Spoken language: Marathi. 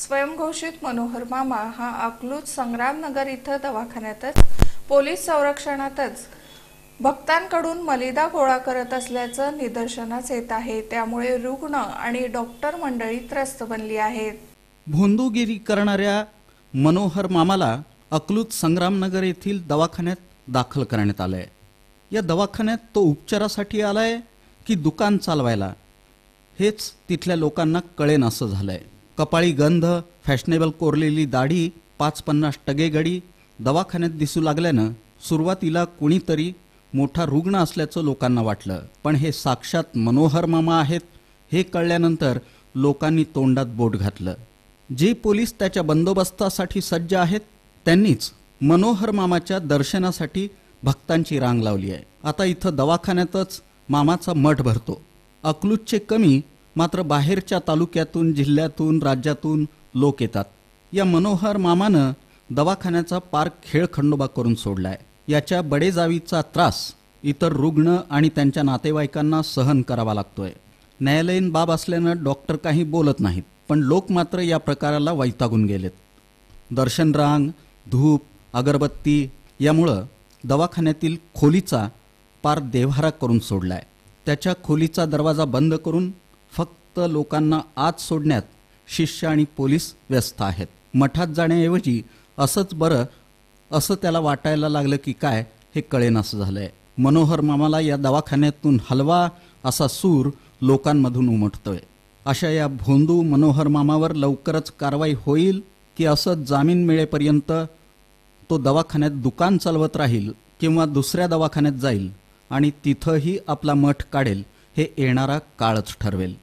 स्वयंघोषित मनोहर मामा हा अकलूज संग्रामनगर इथं दवाखान्यातच पोलीस संरक्षणातच भक्तांकडून मलिदा गोळा करत असल्याचं निदर्शनास येत आहे त्यामुळे रुग्ण आणि डॉक्टर मंडळी त्रस्त बनली आहेत भोंदूगिरी करणाऱ्या मनोहर मामाला अकलूज संग्रामनगर येथील दवाखान्यात दाखल करण्यात आलंय या दवाखान्यात तो उपचारासाठी आलाय की दुकान चालवायला हेच तिथल्या लोकांना कळेन असं झालंय कपाळी गंध फॅशनेबल कोरलेली दाढी पाच पन्नास टगेगडी दवाखान्यात दिसू लागल्यानं सुरुवातीला कुणीतरी मोठा रुग्ण असल्याचं लोकांना वाटलं पण हे साक्षात मनोहर मामा आहेत हे कळल्यानंतर लोकांनी तोंडात बोट घातलं जे पोलीस त्याच्या बंदोबस्तासाठी सज्ज आहेत त्यांनीच मनोहर मामाच्या दर्शनासाठी भक्तांची रांग लावली आहे आता इथं दवाखान्यातच मामाचा मठ भरतो अकलूजचे कमी मात्र बाहेरच्या तालुक्यातून जिल्ह्यातून राज्यातून लोक येतात या मनोहर मामानं दवाखान्याचा पार्क खेळ खंडोबा करून सोडलाय आहे याच्या बडेजावीचा त्रास इतर रुग्ण आणि त्यांच्या नातेवाईकांना सहन करावा लागतोय न्यायालयीन बाब असल्यानं डॉक्टर काही बोलत नाहीत पण लोक मात्र या प्रकाराला वैतागून गेलेत दर्शन रांग धूप अगरबत्ती यामुळं दवाखान्यातील खोलीचा पार देव्हारा करून सोडलाय त्याच्या खोलीचा दरवाजा बंद करून फक्त लोकांना आत सोडण्यात शिष्य आणि पोलीस व्यस्त आहेत मठात जाण्याऐवजी असंच बरं असं त्याला वाटायला लागलं की काय हे कळेनासं झालं आहे मनोहर मामाला या दवाखान्यातून हलवा असा सूर लोकांमधून उमटतोय अशा या भोंदू मनोहर मामावर लवकरच कारवाई होईल की असं जामीन मिळेपर्यंत तो दवाखान्यात दुकान चालवत राहील किंवा दुसऱ्या दवाखान्यात जाईल आणि तिथंही आपला मठ काढेल हे येणारा काळच ठरवेल